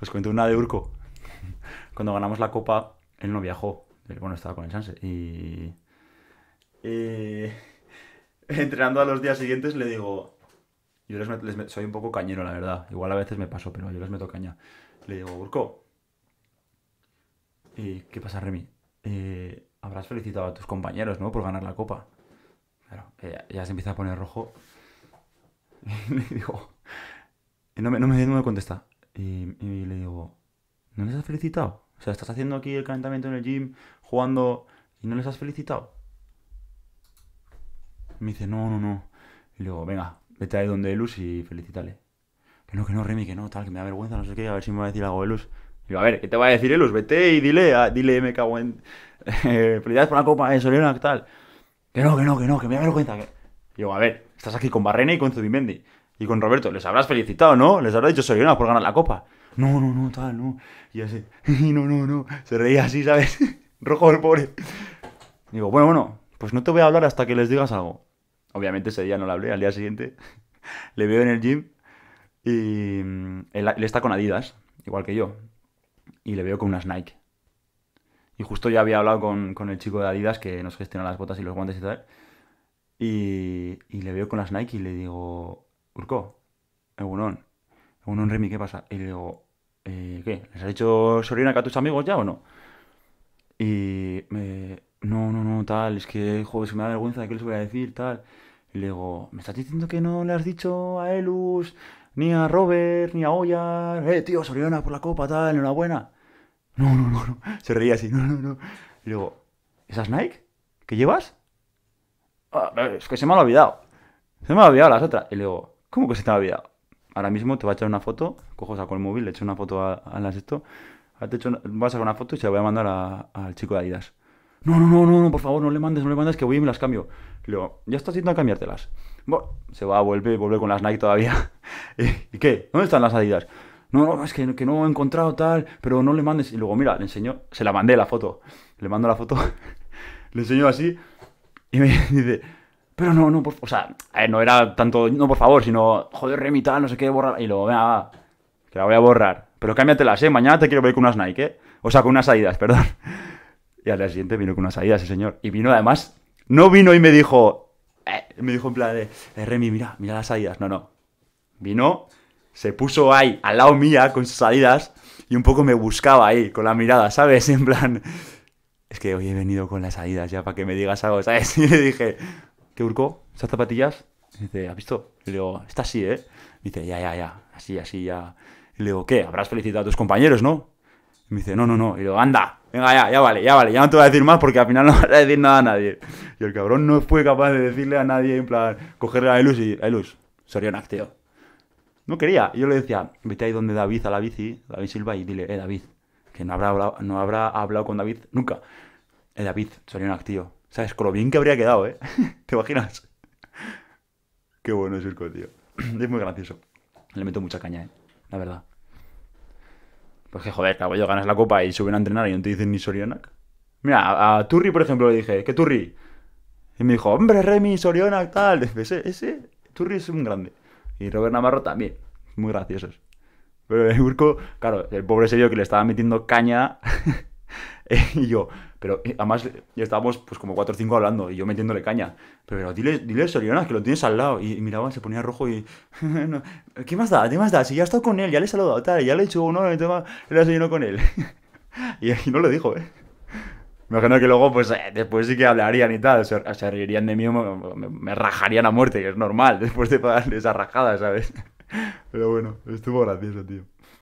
Os cuento una de Urco. Cuando ganamos la copa, él no viajó. Bueno, estaba con el chance. Y. entrenando a los días siguientes, le digo. Yo les soy un poco cañero, la verdad. Igual a veces me paso, pero yo les meto caña. Le digo, Urco. ¿Y eh, qué pasa, Remy? Eh, habrás felicitado a tus compañeros, ¿no? Por ganar la copa. Eh, ya se empieza a poner rojo. y no me, no, no me contesta. Y, le digo, ¿no les has felicitado? O sea, estás haciendo aquí el calentamiento en el gym, jugando, y no les has felicitado. Me dice, no, no, no. Y luego, venga, vete ahí donde Elus y felicítale. Que no, que no, Remy, que no, tal, que me da vergüenza, no sé qué, a ver si me va a decir algo Elus. Y digo, a ver, ¿qué te va a decir Elus? Vete y dile, dile, me cago en. Felicidades por la copa de ¿qué tal. Que no, que no, que no, que me da vergüenza. Que... Y yo, a ver, estás aquí con Barrena y con Zubimendi. Y con Roberto, les habrás felicitado, ¿no? Les habrás dicho, soy una por ganar la copa. No, no, no, tal, no. Y así, no, no, no. Se reía así, ¿sabes? Rojo el pobre. Digo, bueno, bueno, pues no te voy a hablar hasta que les digas algo. Obviamente ese día no le hablé, al día siguiente le veo en el gym y mm, él, está con Adidas, igual que yo, y le veo con una Nike. Y justo ya había hablado con, el chico de Adidas que nos gestiona las botas y los guantes y tal, y, y le veo con las Nike y le digo, Urco, Egunon, Egunon Remy, ¿qué pasa? Y le eh, ¿qué? ¿Les ha dicho Sorina que a tus amigos ya o no? Y me, no, no, no, tal, es que, joder, se me da vergüenza de qué les voy a decir, tal. Y le digo, ¿me estás diciendo que no le has dicho a Elus, ni a Robert, ni a Oya, eh, tío, Soriana por la copa, tal, enhorabuena? No, no, no, no. Se reía así, no, no, no. Y luego, ¿esas Nike? ¿Qué llevas? Ah, es que se me ha olvidado. Se me ha olvidado las otras. Y luego, ¿Cómo que se te ha olvidado? Ahora mismo te va a echar una foto, cojo, saco el móvil, le echo una foto a, las esto, te vas a sacar una foto y se la voy a mandar al chico de Adidas. No, no, no, no, por favor, no le mandes, no le mandes, que voy y me las cambio. Le luego, ya estás yendo a cambiártelas. Bueno, se va, vuelve, vuelve con las Nike todavía. ¿Y, qué? ¿Dónde están las Adidas? No, no, es que, que, no he encontrado tal, pero no le mandes. Y luego, mira, le enseñó, se la mandé la foto. Le mando la foto, le enseñó así y me dice, pero no, no, o sea, eh, no era tanto, no por favor, sino, joder, Remy, tal, no sé qué, borrar. Y luego, venga, va, que la voy a borrar. Pero cámbiatelas, ¿eh? Mañana te quiero ver con unas Nike, ¿eh? O sea, con unas salidas perdón. Y al día siguiente vino con unas salidas ese señor. Y vino, además, no vino y me dijo, eh, me dijo en plan de, eh, Remy, mira, mira las salidas No, no. Vino, se puso ahí, al lado mía, con sus salidas y un poco me buscaba ahí, con la mirada, ¿sabes? En plan, es que hoy he venido con las salidas ya para que me digas algo, ¿sabes? Y le dije, ¿qué Urco? ¿Esas zapatillas? Y dice, ¿has visto? Y le digo, está así, ¿eh? Y dice, ya, ya, ya, así, así, ya. Y le digo, ¿qué? Habrás felicitado a tus compañeros, ¿no? Y me dice, no, no, no. Y le digo, anda, venga, ya, ya vale, ya vale, ya no te voy a decir más porque al final no vas a decir nada a nadie. Y el cabrón no fue capaz de decirle a nadie, en plan, cogerle a Elus y, Elus, sería un acteo. No quería. yo le decía, vete ahí donde David a la bici, David Silva, y dile, eh, David, que no habrá hablado, no habrá hablado con David nunca. Eh, David, sería un ¿Sabes? Con lo bien que habría quedado, ¿eh? ¿Te imaginas? Qué bueno es Urco, tío. Es muy gracioso. Le meto mucha caña, ¿eh? La verdad. Pues joder, caballo, ganas la copa y suben a entrenar y no te dicen ni Sorionak. Mira, a, Turri, por ejemplo, le dije, ¿qué Turri? Y me dijo, hombre, Remy, Sorionak, tal. Ese, ese, Turri es un grande. Y Robert Navarro también. Muy graciosos. Pero Urco, claro, el pobre serio que le estaba metiendo caña y yo, pero eh, además Ya estábamos pues como 4 o cinco hablando y yo metiéndole caña. Pero, pero dile, dile eso, que lo tienes al lado. Y, miraba, se ponía rojo y... ¿Qué más da? ¿Qué más da? Si ya he estado con él, ya le he saludado, tal, ya le he hecho uno, el tema, desayuno con él. y, no lo dijo, ¿eh? Me imagino que luego, pues, eh, después sí que hablarían y tal, se, reirían de mí, me, rajarían a muerte, que es normal, después de pagarle esa rajada, ¿sabes? Pero bueno, estuvo gracioso, tío.